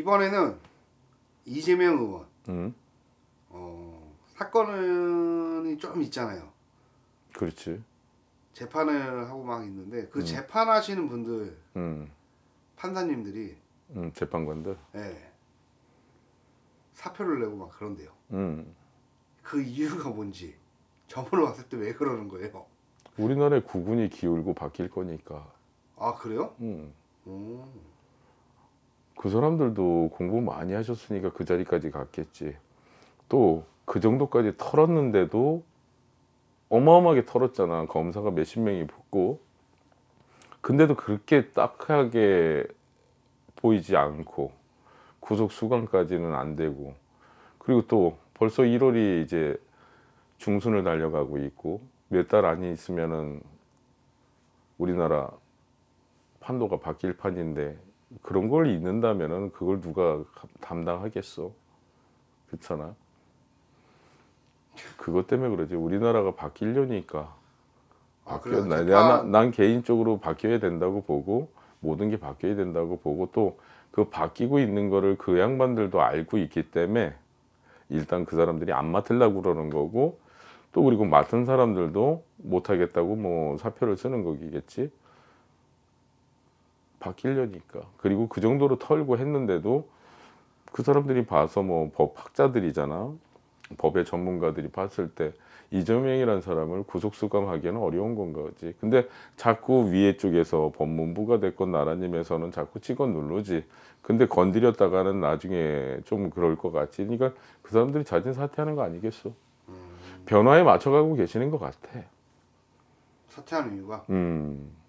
이번에는 이재명 의원 음. 어, 사건이 좀 있잖아요. 그렇지. 재판을 하고 막 있는데 그 음. 재판하시는 분들 음. 판사님들이 음, 재판관들 네. 사표를 내고 막 그런데요. 음. 그 이유가 뭔지 저번에 왔을 때 왜 그러는 거예요? 우리나라의 구군이 기울고 바뀔 거니까. 아 그래요? 음. 오. 음. 그 사람들도 공부 많이 하셨으니까 그 자리까지 갔겠지. 또 그 정도까지 털었는데도 어마어마하게 털었잖아. 검사가 몇십 명이 붙고. 근데도 그렇게 딱하게 보이지 않고 구속 수감까지는 안 되고 그리고 또 벌써 1월이 이제 중순을 달려가고 있고 몇 달안 있으면은 우리나라 판도가 바뀔 판인데 그런 걸 잊는다면은 그걸 누가 담당하겠어? 그렇잖아. 그것 때문에 그러지. 우리나라가 바뀌려니까. 아, 바뀌어. 아, 난, 난, 난 개인적으로 바뀌어야 된다고 보고 모든 게 바뀌어야 된다고 보고 또 그 바뀌고 있는 거를 그 양반들도 알고 있기 때문에 일단 그 사람들이 안 맡으려고 그러는 거고 또 그리고 맡은 사람들도 못 하겠다고 뭐 사표를 쓰는 거겠지. 바뀌려니까 그리고 그 정도로 털고 했는데도 그 사람들이 봐서 뭐 법학자들이잖아 법의 전문가들이 봤을 때 이재명이라는 사람을 구속수감하기에는 어려운 건가 지 근데 자꾸 위에 쪽에서 법무부가 됐건 나라님에서는 자꾸 찍어 누르지 근데 건드렸다가는 나중에 좀 그럴 것 같지 그러니까 그 사람들이 자진 사퇴하는 거 아니겠어 음. 변화에 맞춰가고 계시는 것 같아 사퇴하는 이유가? 음.